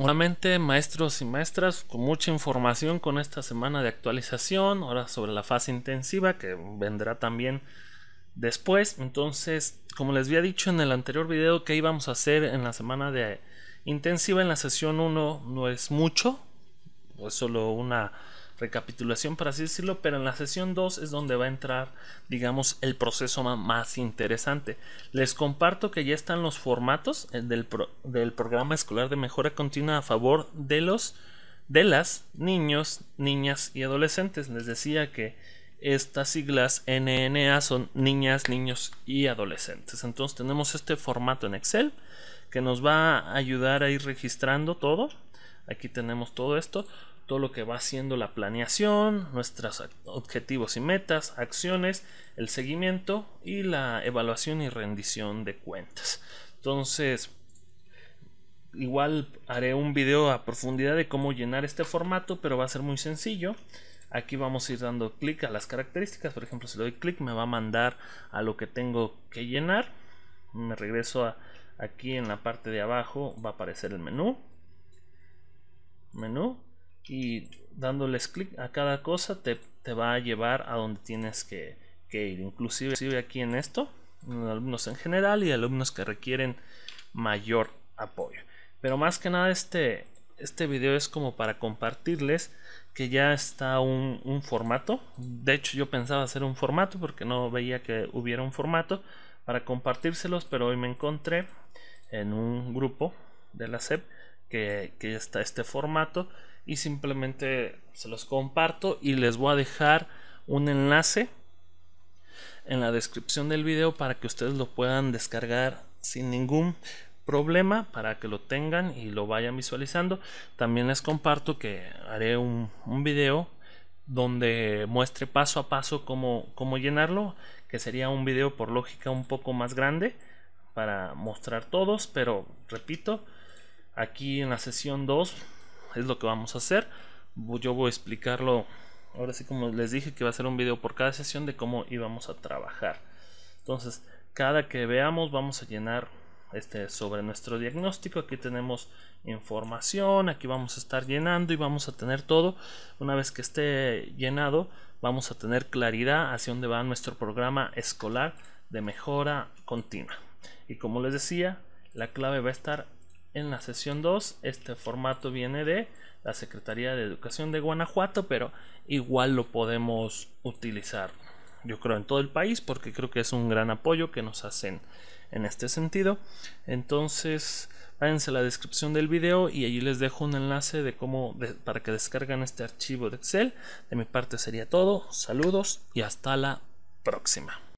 Nuevamente, maestros y maestras, con mucha información con esta semana de actualización, ahora sobre la fase intensiva que vendrá también después. Entonces, como les había dicho en el anterior video que íbamos a hacer en la semana de intensiva, en la sesión 1 no es mucho, es solo una recapitulación, para así decirlo, pero en la sesión 2 es donde va a entrar, digamos, el proceso más interesante. Les comparto que ya están los formatos eh, del, programa escolar de mejora continua a favor de los de las niños, niñas y adolescentes. Les decía que estas siglas NNA son niñas, niños y adolescentes. Entonces tenemos este formato en Excel que nos va a ayudar a ir registrando todo Aquí tenemos todo esto, todo lo que va haciendo la planeación, nuestros objetivos y metas, acciones, el seguimiento y la evaluación y rendición de cuentas. Entonces, igual haré un video a profundidad de cómo llenar este formato, pero va a ser muy sencillo. Aquí vamos a ir dando clic a las características, por ejemplo, si le doy clic me va a mandar a lo que tengo que llenar. Me regreso aquí en la parte de abajo, va a aparecer el menú menú y dándoles clic a cada cosa te, va a llevar a donde tienes que, ir inclusive aquí en esto alumnos en general y alumnos que requieren mayor apoyo pero más que nada este este video es como para compartirles que ya está un, un, formato. De hecho, yo pensaba hacer un formato porque no veía que hubiera un formato para compartírselos, pero hoy me encontré en un grupo de la SEP que, está este formato y simplemente se los comparto y les voy a dejar un enlace en la descripción del video para que ustedes lo puedan descargar sin ningún problema para que lo tengan y lo vayan visualizando también les comparto que haré un, un video donde muestre paso a paso cómo, cómo llenarlo que sería un video por lógica un poco más grande para mostrar todos pero repito aquí en la sesión 2 es lo que vamos a hacer. Yo voy a explicarlo, ahora sí como les dije que va a ser un video por cada sesión de cómo íbamos a trabajar. Entonces, cada que veamos vamos a llenar este, sobre nuestro diagnóstico. Aquí tenemos información, aquí vamos a estar llenando y vamos a tener todo. Una vez que esté llenado, vamos a tener claridad hacia dónde va nuestro programa escolar de mejora continua. Y como les decía, la clave va a estar en la sesión 2. Este formato viene de la Secretaría de Educación de Guanajuato, pero igual lo podemos utilizar, yo creo, en todo el país, porque creo que es un gran apoyo que nos hacen en este sentido. Entonces, váyanse a la descripción del video y allí les dejo un enlace de cómo para que descarguen este archivo de Excel. De mi parte sería todo. Saludos y hasta la próxima.